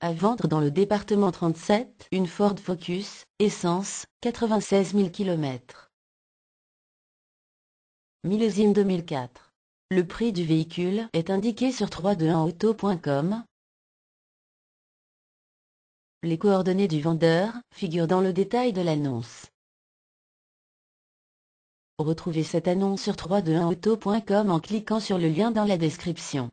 À vendre dans le département 37, une Ford Focus, essence, 96 000 km. Millésime 2004. Le prix du véhicule est indiqué sur 321auto.com. Les coordonnées du vendeur figurent dans le détail de l'annonce. Retrouvez cette annonce sur 321auto.com en cliquant sur le lien dans la description.